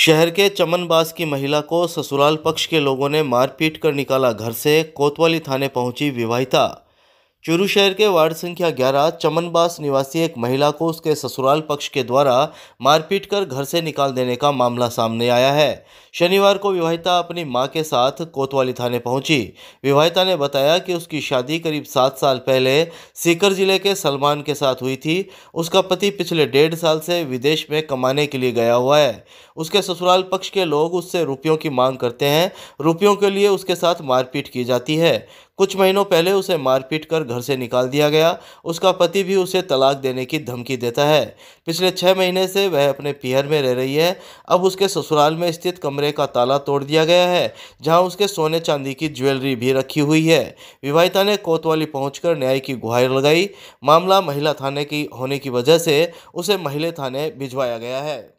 शहर के चमनबास की महिला को ससुराल पक्ष के लोगों ने मारपीट कर निकाला घर से कोतवाली थाने पहुंची विवाहिता चूरू शहर के वार्ड संख्या 11 चमनबास निवासी एक महिला को उसके ससुराल पक्ष के द्वारा मारपीट कर घर से निकाल देने का मामला सामने आया है शनिवार को विवाहिता अपनी मां के साथ कोतवाली थाने पहुंची विवाहिता ने बताया कि उसकी शादी करीब सात साल पहले सीकर जिले के सलमान के साथ हुई थी उसका पति पिछले डेढ़ साल से विदेश में कमाने के लिए गया हुआ है उसके ससुराल पक्ष के लोग उससे रुपयों की मांग करते हैं रुपयों के लिए उसके साथ मारपीट की जाती है कुछ महीनों पहले उसे मारपीट कर घर से निकाल दिया गया उसका पति भी उसे तलाक देने की धमकी देता है पिछले छः महीने से वह अपने पीहर में रह रही है अब उसके ससुराल में स्थित कमरे का ताला तोड़ दिया गया है जहाँ उसके सोने चांदी की ज्वेलरी भी रखी हुई है विवाहिता ने कोतवाली पहुंचकर न्याय की गुहार लगाई मामला महिला थाने की होने की वजह से उसे महिला थाने भिजवाया गया है